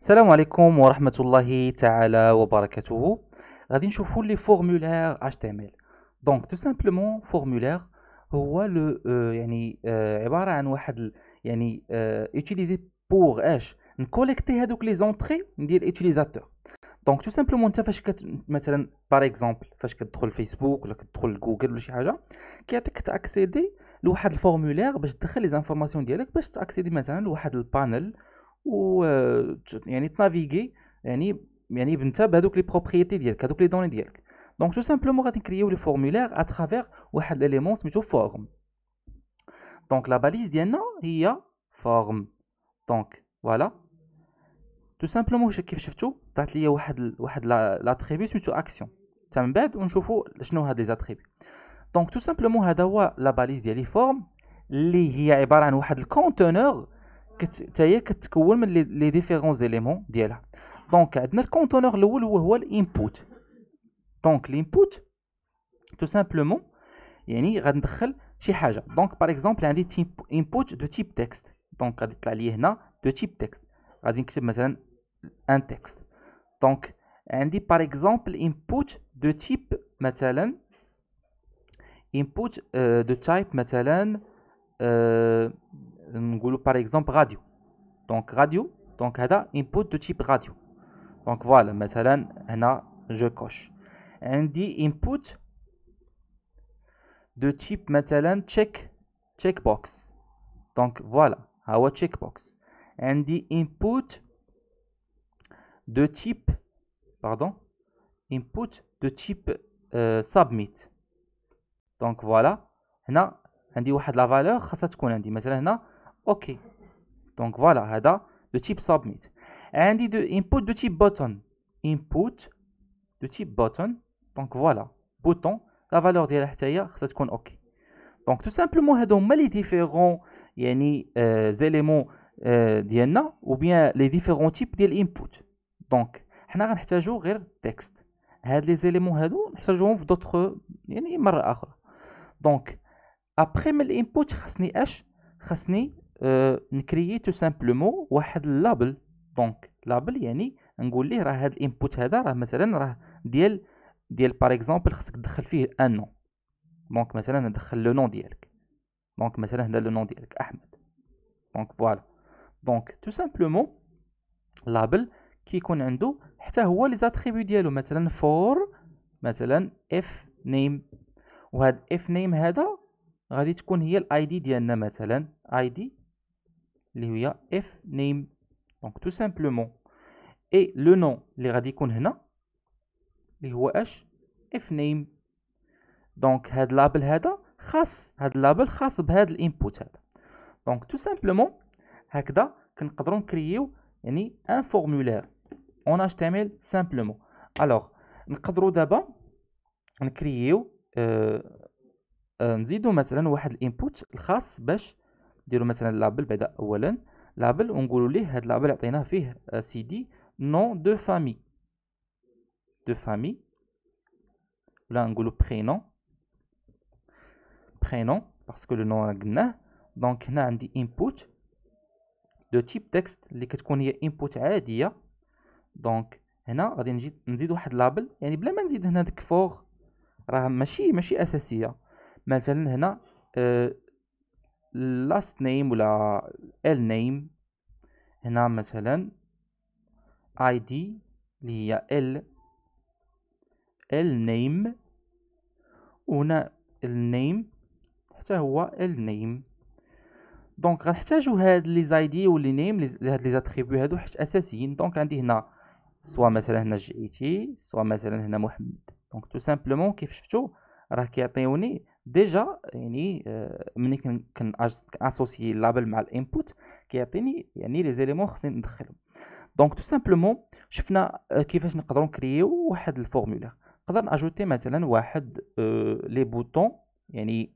السلام عليكم ورحمه الله تعالى وبركاته غادي نشوفوا لي فورمولير ال دونك تو سامبلومون فورمولير هو لو euh, يعني euh, عباره عن واحد يعني اوتيليزي بور اش نكوليكتي هذوك لي زونطري ديال الاتيليزاتور دونك تو سامبلومون انت فاش كت مثلا باغ اكزومبل فاش كتدخل فيسبوك ولا كتدخل جوجل ولا شي حاجه كيعطيك تاكسيدي لواحد الفورمولير باش تدخل لي زانفورماسيون ديالك باش تاكسيدي مثلا لواحد البانل و يعني تنافيغي يعني يعني بنتا بهذوك لي بروبريتي ديالك هذوك لي دوني ديالك دونك تو سامبلومون غادي نكريو لي فورمولير اترافيغ واحد ليليمون سميتو فورم دونك لا باليز ديالنا هي فورم دونك فوالا تو سامبلومون كيف شفتو طلعت ليا واحد واحد لاتريبي سميتو اكسيون تا من بعد ونشوفو شنو هاد لي زاتريبي دونك تو سامبلومون هذا هو لا باليز ديال لي فورم اللي هي عباره عن واحد الكونتينر tu sais que tu les différents éléments d'ici là donc notre conteneur là où le l'input donc l'input tout simplement il est rendu chez Haja donc par exemple un type input de type texte donc la liena de type texte un texte donc un par exemple input de type metellan input euh, de type metellan par exemple radio donc radio donc هذا input de type radio donc voilà مثلا هنا je coche عندي input de type مثلا check checkbox donc voilà هو checkbox عندي input de type pardon input de type euh, submit donc voilà هنا عندي واحد la valeur خاصها تكون عندي مثلا OK. Donc voilà, هذا le type submit. عندي de input de type button. Input de type button. Donc voilà, bouton, la valeur ديالها حتى هي خصها تكون OK. Donc tout simplement هادو هما les différents يعني euh, éléments euh, ou bien les différents types ديال input. Donc حنا غنحتاجو غير texte. هاد les éléments هادو نحتاجوهم في d'autres يعني مرة أخرى. Donc après من الانبوت خصني اش خصني Euh, نكرييتو سامبلومون واحد لابل دونك لابل يعني نقول ليه راه هاد الانبوت هذا راه مثلا راه ديال ديال باغ اكزومبل خصك تدخل فيه ان نون دونك مثلا ندخل لو نون ديالك دونك مثلا هنا لو نون ديالك احمد دونك فوالا دونك تو سامبلومون لابل كيكون عنده حتى هو لي زاتريبيو ديالو مثلا فور مثلا اف نيم وهاد اف نيم هذا غادي تكون هي الاي دي ديالنا مثلا اي دي اللي هي اف نيم دونك تو سامبلومون اي لو نون اللي غادي يكون هنا اللي هو اش اف نيم دونك هاد لابل هذا خاص هاد لابل خاص بهاد الانبوت هذا دونك تو سامبلومون هكذا كنقدروا نكريو يعني ان فورمولير اون اش ال سامبلومون الوغ نقدروا دابا نكريو آه،, اه نزيدو مثلا واحد الانبوت الخاص باش نديرو مثلا لابل بعدا اولا لابل ونقولوا ليه هاد لابل عطيناه فيه آه، سيدي نون دو فامي دو فامي ولا نقولوا برينون برينون باسكو لو نون قلناه دونك هنا عندي انبوت دو تيب تكست اللي كتكون هي انبوت عاديه دونك هنا غادي نجي نزيد واحد لابل يعني بلا ما نزيد هنا ديك فوغ راه ماشي ماشي اساسيه مثلا هنا آه، last name ولا l name هنا مثلا id اللي هي l l name وهنا ال name حتى هو ال name دونك غنحتاجو هاد لي و ولي نيم لهاد لي زاتريبيو هادو حيت اساسيين دونك عندي هنا سوا مثلا هنا جي اي تي سوا مثلا هنا محمد دونك تو سامبلومون كيف شفتو راه كيعطيوني ديجا يعني ملي كناسوسي لابل مع الانبوت كيعطيني يعني لي زيليمون خصني ندخلهم دونك تو سامبلومون شفنا آه، كيفاش نقدروا نكريو واحد الفورمولا نقدر ناجوتي مثلا واحد آه، لي بوتون يعني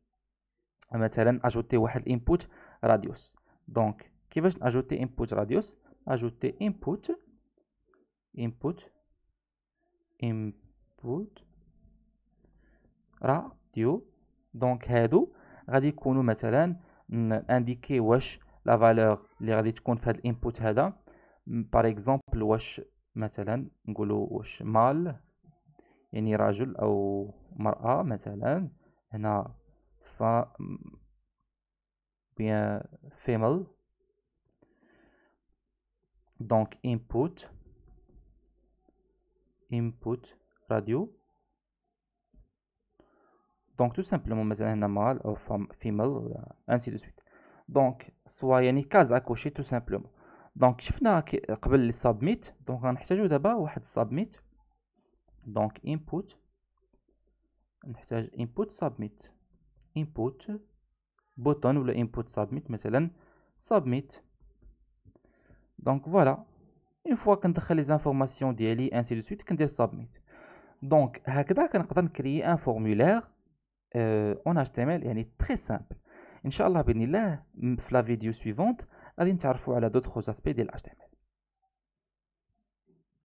مثلا اجوتي واحد الانبوت راديوس دونك كيفاش ناجوتي انبوت راديوس اجوتي انبوت انبوت انبوت راديو دونك هادو غادي يكونوا مثلا انديكي واش لا فالور اللي غادي تكون في هذا الانبوت هذا بار اكزومبل واش مثلا نقولوا واش مال يعني رجل او مراه مثلا هنا ف بيان فيمل دونك انبوت انبوت راديو دونك تو سامبلومون مثلا هنا مال او فيميل ولا انسي دو سويت دونك سوا يعني كاز اكوشي تو سامبلومون دونك شفنا قبل لي سابميت دونك غنحتاجو دابا واحد سابميت دونك انبوت نحتاج انبوت سابميت انبوت بوتون ولا انبوت سابميت مثلا سابميت دونك فوالا اون فوا كندخل لي زانفورماسيون ديالي انسي دو سويت كندير سابميت دونك هكذا كنقدر نكريي ان فورمولير Euh, en HTML, est très simple. Inch'Allah, dans la vidéo suivante, elle nous à d'autres aspects de l'HTML.